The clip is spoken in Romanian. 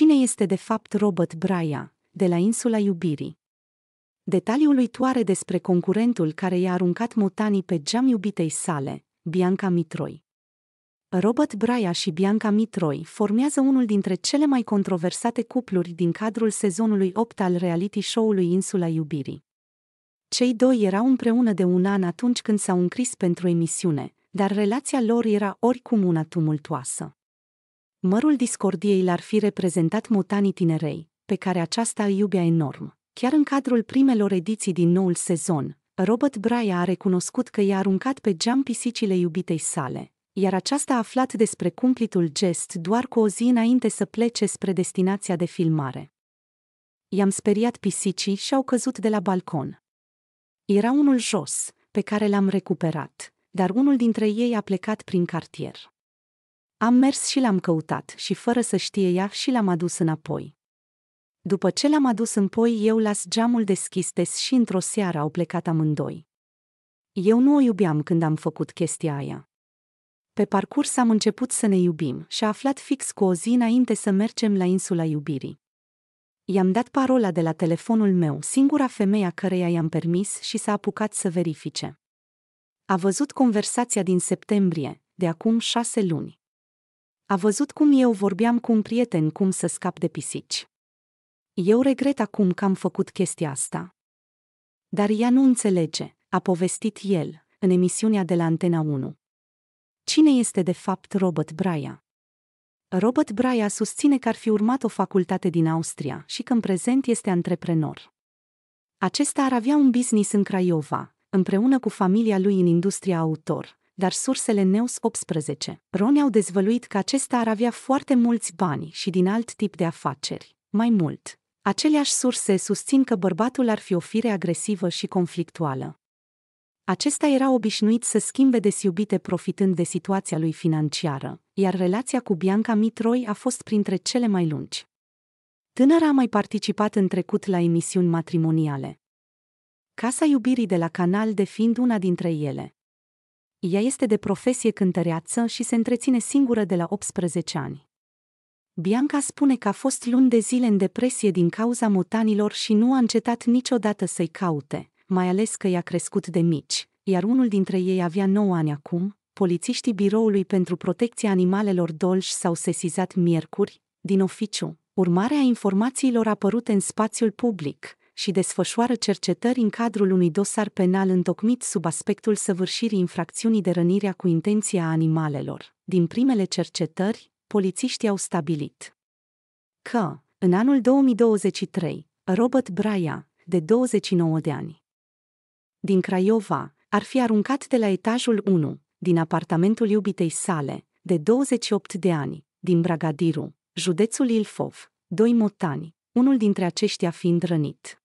Cine este de fapt Robert Braia, de la insula iubirii? lui uluitoare despre concurentul care i-a aruncat motanii pe geam iubitei sale, Bianca Mitroi. Robert Braia și Bianca Mitroi formează unul dintre cele mai controversate cupluri din cadrul sezonului 8 al reality show-ului Insula Iubirii. Cei doi erau împreună de un an atunci când s-au încris pentru emisiune, dar relația lor era oricum una tumultoasă. Mărul discordiei l-ar fi reprezentat mutanii tinerei, pe care aceasta îi iubea enorm. Chiar în cadrul primelor ediții din noul sezon, Robert Braia a recunoscut că i-a aruncat pe geam pisicile iubitei sale, iar aceasta a aflat despre cumplitul gest doar cu o zi înainte să plece spre destinația de filmare. I-am speriat pisicii și au căzut de la balcon. Era unul jos, pe care l-am recuperat, dar unul dintre ei a plecat prin cartier. Am mers și l-am căutat și fără să știe ea și l-am adus înapoi. După ce l-am adus înapoi, eu las geamul deschis des și într-o seară au plecat amândoi. Eu nu o iubeam când am făcut chestia aia. Pe parcurs am început să ne iubim și a aflat fix cu o zi înainte să mergem la insula iubirii. I-am dat parola de la telefonul meu, singura femeia căreia i-am permis și s-a apucat să verifice. A văzut conversația din septembrie, de acum șase luni. A văzut cum eu vorbeam cu un prieten cum să scap de pisici. Eu regret acum că am făcut chestia asta. Dar ea nu înțelege, a povestit el, în emisiunea de la Antena 1. Cine este de fapt Robert Braia? Robert Braia susține că ar fi urmat o facultate din Austria și că în prezent este antreprenor. Acesta ar avea un business în Craiova, împreună cu familia lui în industria autor, dar sursele News 18, Roni au dezvăluit că acesta ar avea foarte mulți bani și din alt tip de afaceri. Mai mult, aceleași surse susțin că bărbatul ar fi o fire agresivă și conflictuală. Acesta era obișnuit să schimbe de iubite profitând de situația lui financiară, iar relația cu Bianca Mitroi a fost printre cele mai lungi. Tânăra a mai participat în trecut la emisiuni matrimoniale. Casa iubirii de la canal de fiind una dintre ele. Ea este de profesie cântăreață și se întreține singură de la 18 ani. Bianca spune că a fost luni de zile în depresie din cauza motanilor și nu a încetat niciodată să-i caute, mai ales că i-a crescut de mici, iar unul dintre ei avea 9 ani acum, polițiștii Biroului pentru Protecția Animalelor dolși s-au sesizat miercuri, din oficiu, urmare a informațiilor apărute în spațiul public, și desfășoară cercetări în cadrul unui dosar penal întocmit sub aspectul săvârșirii infracțiunii de rănirea cu intenția a animalelor. Din primele cercetări, polițiștii au stabilit că, în anul 2023, Robert Braia, de 29 de ani, din Craiova, ar fi aruncat de la etajul 1, din apartamentul iubitei sale, de 28 de ani, din Bragadiru, județul Ilfov, doi motani, unul dintre aceștia fiind rănit.